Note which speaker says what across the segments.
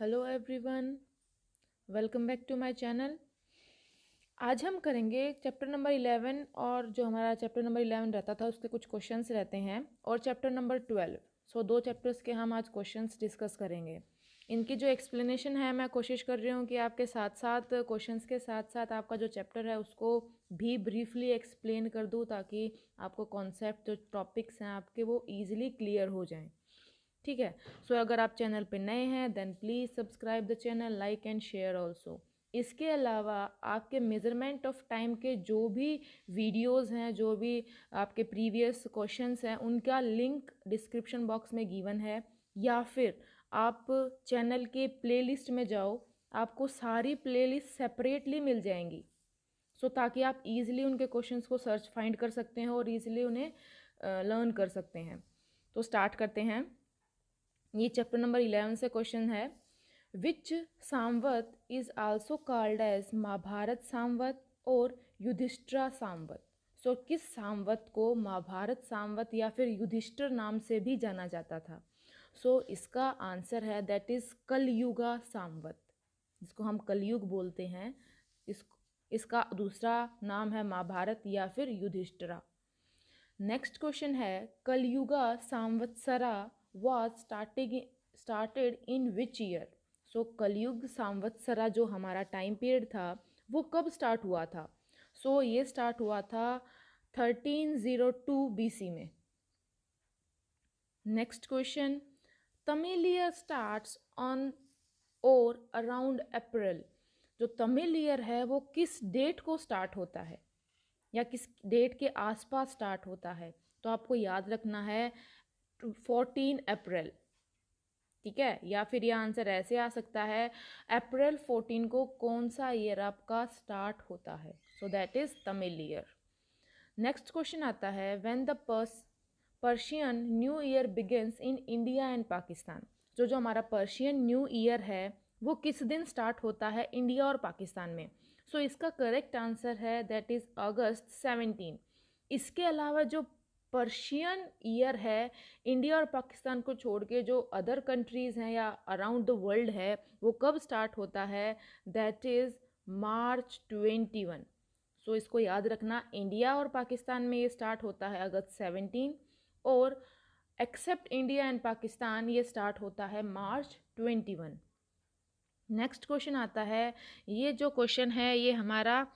Speaker 1: hello everyone welcome back to my channel आज हम करेंगे चैप्टर नंबर इलेवन और जो हमारा चैप्टर नंबर इलेवन रहता था उसके कुछ क्वेश्चंस रहते हैं और चैप्टर नंबर ट्वेल्व सो दो चैप्टर्स के हम आज क्वेश्चंस डिस्कस करेंगे इनकी जो एक्सप्लेनेशन है मैं कोशिश कर रही हूँ कि आपके साथ साथ क्वेश्चंस के साथ साथ आपका जो चैप्टर है उसको भी ब्रीफली एक्सप्लेन कर दूँ ताकि आपको कॉन्सेप्ट जो टॉपिक्स हैं आपके वो ईजिली क्लियर हो जाएँ ठीक है सो so, अगर आप चैनल पे नए हैं then please subscribe the channel like and share also इसके अलावा आपके मेज़रमेंट ऑफ टाइम के जो भी वीडियोस हैं जो भी आपके प्रीवियस क्वेश्चंस हैं उनका लिंक डिस्क्रिप्शन बॉक्स में गिवन है या फिर आप चैनल के प्लेलिस्ट में जाओ आपको सारी प्लेलिस्ट सेपरेटली मिल जाएंगी सो so, ताकि आप इजीली उनके क्वेश्चंस को सर्च फाइंड कर सकते हैं और इजीली उन्हें लर्न कर सकते हैं तो स्टार्ट करते हैं ये चैप्टर नंबर इलेवन से क्वेश्चन है which Samvat is also called as Mahabharata Samvat और युधिष्ठरा सामवत सो so, किस सामवत को महाभारत सामवत या फिर युधिष्ठर नाम से भी जाना जाता था सो so, इसका आंसर है दैट इज़ कलयुगा सामवत जिसको हम कलयुग बोलते हैं इस इसका दूसरा नाम है महाभारत या फिर युधिष्ठरा नेक्स्ट क्वेश्चन है Kaliyuga Samvatsara was starting started in which year so Kaliyug Samvatsara जो हमारा टाइम पीरियड था वो कब स्टार्ट हुआ था सो so, ये स्टार्ट हुआ था thirteen zero two B C में next question Tamil year start on और अराउंड अप्रैल जो तमिल ईयर है वो किस डेट को स्टार्ट होता है या किस डेट के आसपास स्टार्ट होता है तो आपको याद रखना है फोर्टीन अप्रैल ठीक है या फिर यह आंसर ऐसे आ सकता है अप्रैल फोर्टीन को कौन सा ईयर आपका स्टार्ट होता है so that is Tamil year next question आता है when the pers Persian new year begins in India and Pakistan जो जो हमारा पर्शियन न्यू ईयर है वो किस दिन स्टार्ट होता है इंडिया और पाकिस्तान में सो so, इसका करेक्ट आंसर है दैट इज़ अगस्त सेवनटीन इसके अलावा जो पर्शियन ईयर है इंडिया और पाकिस्तान को छोड़ के जो अदर कंट्रीज़ हैं या अराउंड द वर्ल्ड है वो कब स्टार्ट होता है that is March twenty one so इसको याद रखना इंडिया और पाकिस्तान में ये स्टार्ट होता है अगस्त सेवनटीन और एक्सेप्ट इंडिया एंड पाकिस्तान ये स्टार्ट होता है March twenty one next question आता है ये जो क्वेश्चन है ये हमारा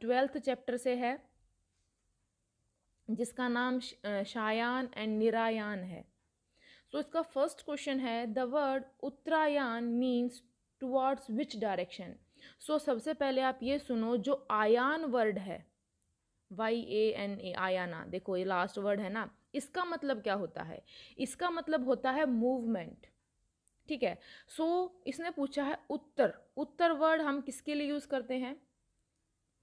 Speaker 1: ट्वेल्थ चैप्टर से है जिसका नाम शायान एंड निरायान है सो so, इसका फर्स्ट क्वेश्चन है the word Uttarayana means towards which direction so सबसे पहले आप ये सुनो जो आयान वर्ड है Y A N A Ayana देखो ये लास्ट वर्ड है ना इसका मतलब क्या होता है इसका मतलब होता है मूवमेंट ठीक है सो so, इसने पूछा है उत्तर उत्तर वर्ड हम किसके लिए यूज़ करते हैं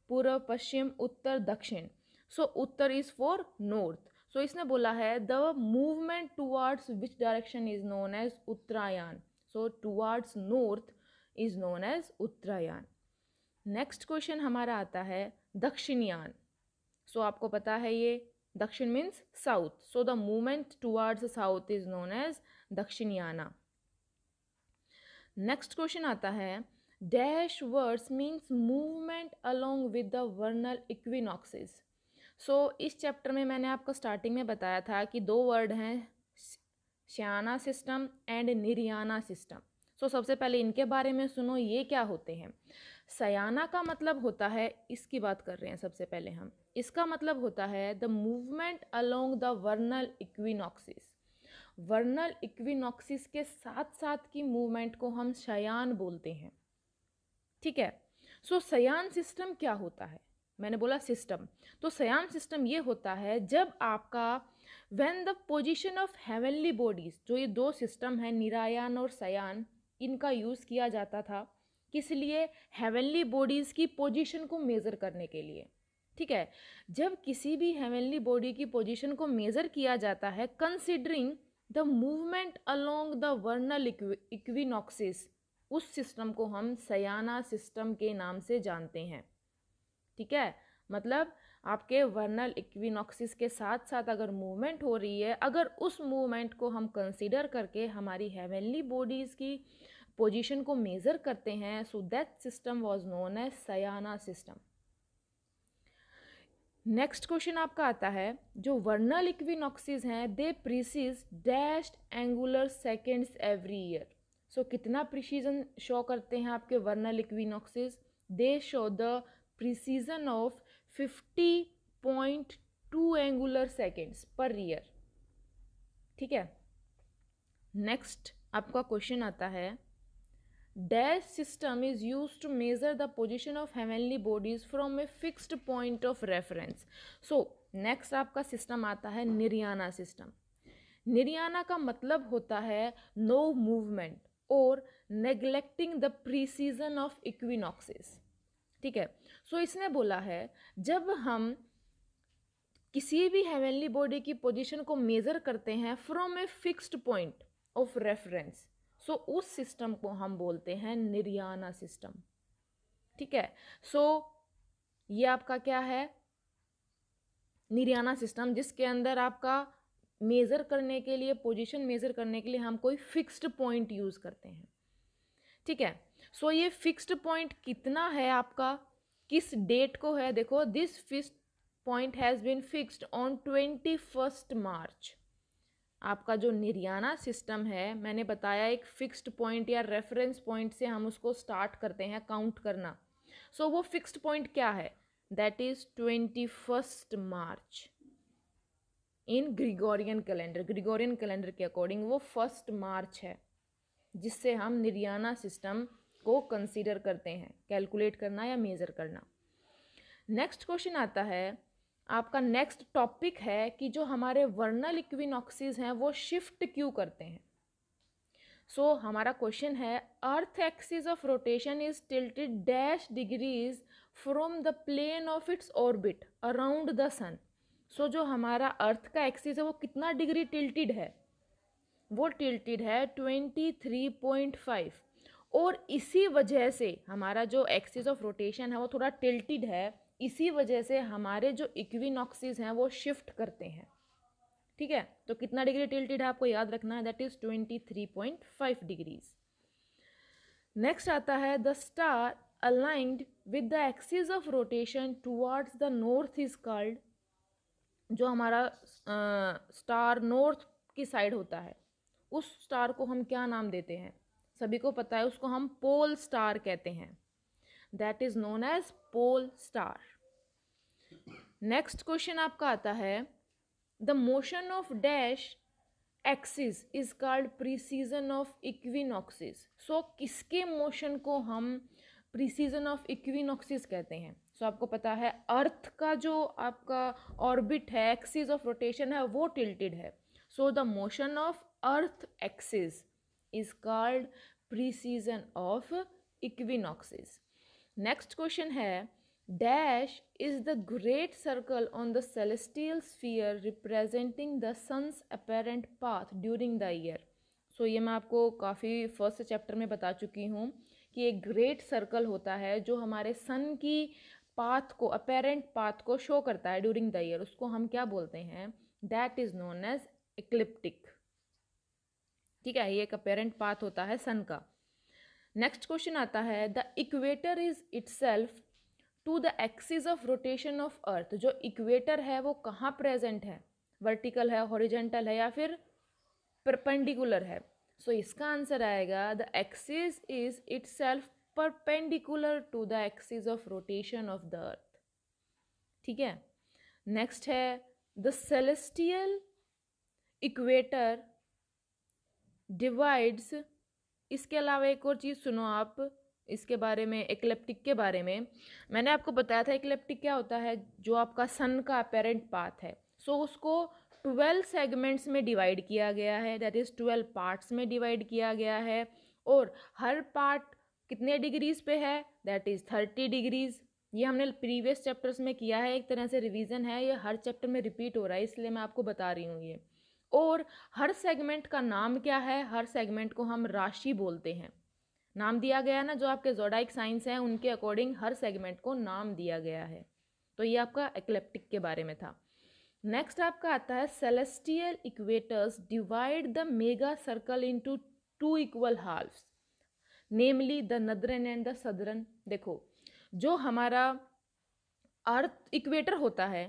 Speaker 1: पूर्व पश्चिम उत्तर दक्षिण so uttar is for north so इसने बोला है the movement towards which direction is known as Uttarayan so towards north is known as Uttarayan next question हमारा आता है दक्षिणयान सो so, आपको पता है ये दक्षिण means south so the movement towards south is known as Dakshinayana next question आता है dash words means movement along with the vernal equinoxes so so, इस चैप्टर में मैंने आपको स्टार्टिंग में बताया था कि दो वर्ड हैं Sayana system and Nirayana system so so, सबसे पहले इनके बारे में सुनो ये क्या होते हैं सयाना का मतलब होता है इसकी बात कर रहे हैं सबसे पहले हम इसका मतलब होता है the movement along the vernal equinoxes vernal equinoxes के साथ साथ की मूवमेंट को हम शयान बोलते हैं ठीक है सो so, सयान सिस्टम क्या होता है मैंने बोला सिस्टम तो सयाम सिस्टम ये होता है जब आपका when the position of heavenly bodies जो ये दो सिस्टम हैं निरायान और सयान इनका यूज़ किया जाता था किस लिए हेवनली बॉडीज़ की पोजिशन को मेज़र करने के लिए ठीक है जब किसी भी हेवनली बॉडी की पोजिशन को मेज़र किया जाता है considering the movement along the vernal equinoxes उस सिस्टम को हम सयाना सिस्टम के नाम से जानते हैं ठीक है मतलब आपके वर्नल इक्विनॉक्सिस के साथ साथ अगर मूवमेंट हो रही है अगर उस मूवमेंट को हम कंसिडर करके हमारी हेवनली बॉडीज़ की पोजीशन को मेज़र करते हैं so that system was known as Sayana system next question आपका आता है जो वर्नल इक्विनॉक्सिस हैं they precess dashed angular seconds every year so कितना प्रिसीजन शो करते हैं आपके vernal equinoxes they show the fifty point 50.2 angular seconds per year ठीक है नेक्स्ट आपका क्वेश्चन आता है dash system is use to measure the position of heavenly bodies from a fixed point of reference so next आपका system आता है Nirayana system Nirayana का मतलब होता है नो मूवमेंट और neglecting the precession of equinoxes ठीक है सो so, इसने बोला है जब हम किसी भी हेवनली बॉडी की पोजीशन को मेज़र करते हैं from a fixed point of reference so उस सिस्टम को हम बोलते हैं निर्याना सिस्टम ठीक है सो so, ये आपका क्या है निर्याना सिस्टम जिसके अंदर आपका मेज़र करने के लिए पोजीशन मेज़र करने के लिए हम कोई फिक्स्ड पॉइंट यूज़ करते हैं ठीक है सो ये फिक्स्ड पॉइंट कितना है आपका किस डेट को है देखो this fixed point has been fixed on twenty first March आपका जो निर्याना सिस्टम है मैंने बताया एक फिक्स्ड पॉइंट या रेफरेंस पॉइंट से हम उसको स्टार्ट करते हैं काउंट करना सो so, वो फिक्स्ड पॉइंट क्या है that is twenty first March in Gregorian calendar Gregorian calendar के अकॉर्डिंग वो फर्स्ट मार्च है जिससे हम निर्याना सिस्टम को कंसीडर करते हैं कैलकुलेट करना या मेज़र करना नेक्स्ट क्वेश्चन आता है आपका नेक्स्ट टॉपिक है कि जो हमारे वर्नल इक्विनॉक्सीज हैं वो शिफ्ट क्यों करते हैं सो so, हमारा क्वेश्चन है earth axis of rotation is tilted dash degrees from the plane of its orbit around the sun so जो हमारा अर्थ का एक्सिस है वो कितना डिग्री टिल्टेड है वो टिल्टेड है ट्वेंटी थ्री पॉइंट फाइव और इसी वजह से हमारा जो एक्सिस ऑफ रोटेशन है वो थोड़ा टिल्टिड है इसी वजह से हमारे जो इक्विनॉक्सिस हैं वो शिफ्ट करते हैं ठीक है तो कितना डिग्री टिल्टिड है आपको याद रखना है that is twenty three point five degrees next आता है the star aligned with the axis of rotation towards the north is called जो हमारा स्टार uh, नॉर्थ की साइड होता है उस स्टार को हम क्या नाम देते हैं सभी को पता है उसको हम पोल स्टार कहते हैं that is known as pole star next question आपका आता है the motion of dash axis is called precession of equinoxes so किसके मोशन को हम प्रीसीजन ऑफ इक्विनॉक्सिस कहते हैं सो so, आपको पता है अर्थ का जो आपका ऑर्बिट है एक्सिस ऑफ रोटेशन है वो टिल्टेड है so the motion of earth axis is called precession of equinoxes next question है dash is the great circle on the celestial sphere representing the sun's apparent path during the year so ये मैं आपको काफ़ी first chapter में बता चुकी हूँ कि एक ग्रेट सर्कल होता है जो हमारे सन की पाथ को अपेरेंट पाथ को शो करता है ड्यूरिंग द ईयर उसको हम क्या बोलते हैं that is known as ecliptic ठीक है ये एक अपेरेंट पाथ होता है सन का नेक्स्ट क्वेश्चन आता है the equator is self to the axis of rotation of earth जो इक्वेटर है वो कहाँ प्रेजेंट है वर्टिकल है हॉरिजेंटल है या फिर परपेंडिकुलर है सो so, इसका आंसर आएगा the axis is itself perpendicular to the axis of rotation of the earth ठीक है नेक्स्ट है द सेलेस्टियल इक्वेटर डिवाइड्स इसके अलावा एक और चीज़ सुनो आप इसके बारे में एक्लेप्टिक के बारे में मैंने आपको बताया था एक्लेप्टिक क्या होता है जो आपका सन का अपेरेंट पाथ है सो so, उसको ट्वेल्व सेगमेंट्स में डिवाइड किया गया है दैट इज़ ट्वेल्व पार्ट्स में डिवाइड किया गया है और हर पार्ट कितने डिग्रीज पे है दैट इज़ थर्टी डिग्रीज ये हमने प्रीवियस चैप्टर्स में किया है एक तरह से रिवीजन है ये हर चैप्टर में रिपीट हो रहा है इसलिए मैं आपको बता रही हूँ ये और हर सेगमेंट का नाम क्या है हर सेगमेंट को हम राशि बोलते हैं नाम दिया गया ना जो आपके जोडाइक साइंस हैं उनके अकॉर्डिंग हर सेगमेंट को नाम दिया गया है तो ये आपका एक्लेप्टिक के बारे में था नेक्स्ट आपका आता है celestial equators divide the mega circle into two equal half namely the northern and the southern देखो जो हमारा अर्थ इक्वेटर होता है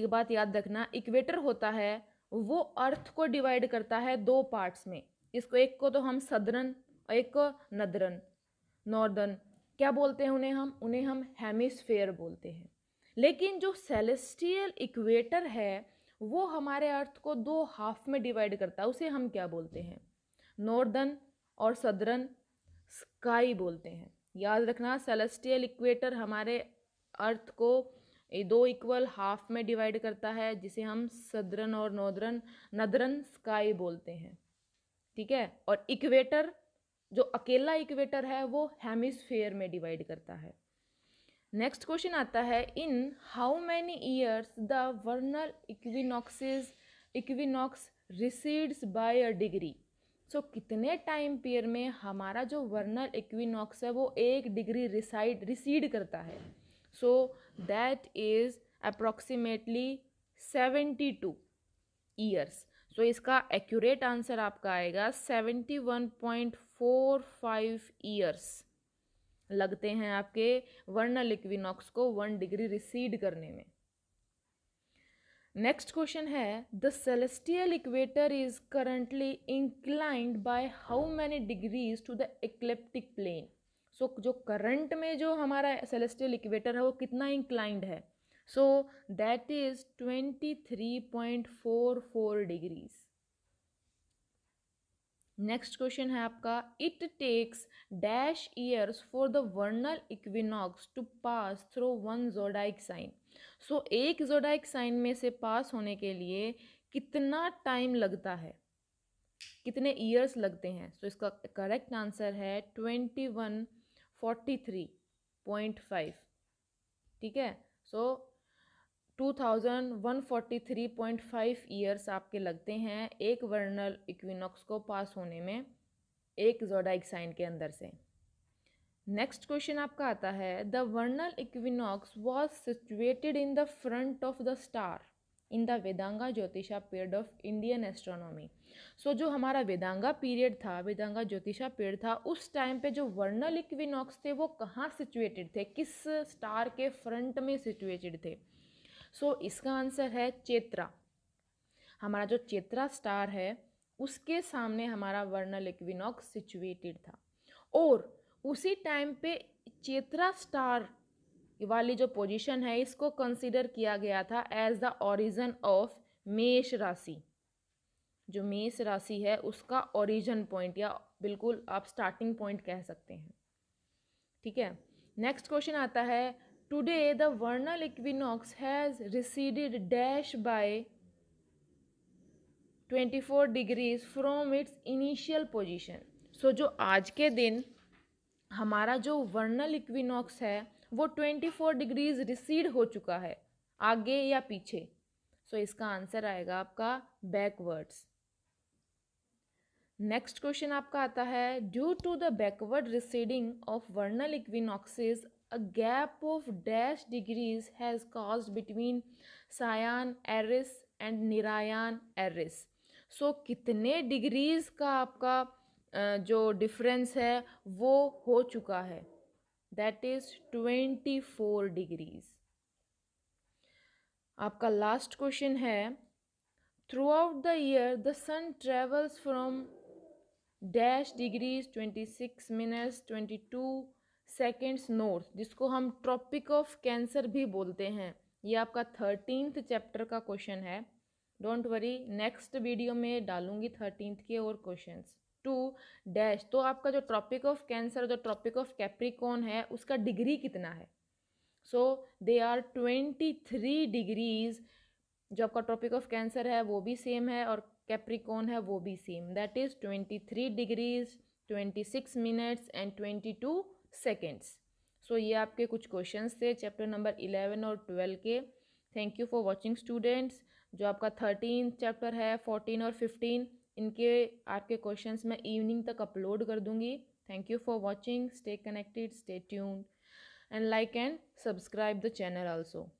Speaker 1: एक बात याद रखना इक्वेटर होता है वो अर्थ को डिवाइड करता है दो पार्ट्स में इसको एक को तो हम सदरन और एक को नदरन नॉर्दर्न क्या बोलते हैं उन्हें हम उन्हें हम हेमिसफेयर बोलते हैं लेकिन जो सेलेस्टियल इक्वेटर है वो हमारे अर्थ को दो हाफ में डिवाइड करता है उसे हम क्या बोलते हैं नॉर्दर्न और सदरन स्काई बोलते हैं याद रखना सेलेस्टियल इक्वेटर हमारे अर्थ को ये दो इक्वल हाफ में डिवाइड करता है जिसे हम सदरन और नोदरन नदरन स्काई बोलते हैं ठीक है और इक्वेटर जो अकेला इक्वेटर है वो हेमिसफेयर में डिवाइड करता है नेक्स्ट क्वेश्चन आता है in how many years the vernal equinoxes equinox recedes by a degree so कितने टाइम पीरियड में हमारा जो वर्नल इक्विनॉक्स है वो एक डिग्री रिसाइड रिसीड करता है so so, that is approximately 72 years so so, इसका एक्यूरेट आंसर आपका आएगा 71.45 ईयर्स लगते हैं आपके वर्नल इक्विनॉक्स को वन डिग्री रिसीड करने में नेक्स्ट क्वेश्चन है the celestial equator is currently inclined by how many degrees to the ecliptic plane so so, जो करंट में जो हमारा सेलेस्टियल इक्वेटर है वो कितना इंक्लाइंड है so that is twenty three point four four degrees next question है आपका it takes dash years for the vernal equinox to pass through one zodiac sign so एक जोडाइक साइन में से पास होने के लिए कितना टाइम लगता है कितने ईयर्स लगते हैं सो so, इसका करेक्ट आंसर है twenty one forty three point five ठीक है so two thousand one forty three point five years आपके लगते हैं एक वर्नल इक्विनॉक्स को पास होने में एक जोडाइक साइन के अंदर से नेक्स्ट क्वेश्चन आपका आता है the vernal equinox was situated in the front of the star in the Vedanga Jyotisha period of Indian astronomy so जो हमारा वेदांगा पीरियड था वेदांगा ज्योतिषा पीरियड था उस टाइम पे जो वर्नल इक्विनॉक्स थे वो कहाँ सिचुएटेड थे किस स्टार के फ्रंट में सिचुएटेड थे सो so, इसका आंसर है चेत्रा हमारा जो चेत्रा स्टार है उसके सामने हमारा वर्नल इक्विनॉक्स सिचुएटेड था और उसी टाइम पे चेत्रा स्टार वाली जो पोजीशन है इसको कंसिडर किया गया था एज द ओरिजन ऑफ मेष राशि जो मेष राशि है उसका ओरिजन पॉइंट या बिल्कुल आप स्टार्टिंग पॉइंट कह सकते हैं ठीक है नेक्स्ट क्वेश्चन आता है today the vernal equinox has receded dash by 24 degrees from its initial position so जो आज के दिन हमारा जो वर्नल इक्विनॉक्स है वो 24 डिग्रीज रिसीड हो चुका है आगे या पीछे सो so, इसका आंसर आएगा आपका बैकवर्ड्स नेक्स्ट क्वेश्चन आपका आता है due to the backward receding of vernal equinoxes a gap of dash degrees has cause between Sayana Aries and Nirayana Aries so कितने डिग्रीज़ का आपका जो डिफरेंस है वो हो चुका है that is twenty four degrees आपका लास्ट क्वेश्चन है throughout the year the sun travels from dash degrees twenty six minutes twenty two seconds north जिसको हम ट्रॉपिक ऑफ कैंसर भी बोलते हैं ये आपका थर्टीनथ चैप्टर का क्वेश्चन है डोंट वरी नेक्स्ट वीडियो में डालूंगी थर्टीनथ के और क्वेश्चंस टू डैश तो आपका जो ट्रॉपिक ऑफ कैंसर जो ट्रॉपिक ऑफ कैप्रिकॉन है उसका डिग्री कितना है so they are twenty three degrees जो आपका ट्रॉपिक ऑफ कैंसर है वो भी सेम है और कैप्रिकॉन है वो भी same that is twenty three degrees twenty six minutes and twenty two seconds so ये आपके कुछ क्वेश्चन थे चैप्टर नंबर इलेवन और ट्वेल्व के thank you for watching students जो आपका थर्टीन चैप्टर है फोर्टीन और फिफ्टीन इनके आपके क्वेश्चंस मैं इवनिंग तक अपलोड कर दूंगी thank you for watching stay connected stay tuned and like and subscribe the channel also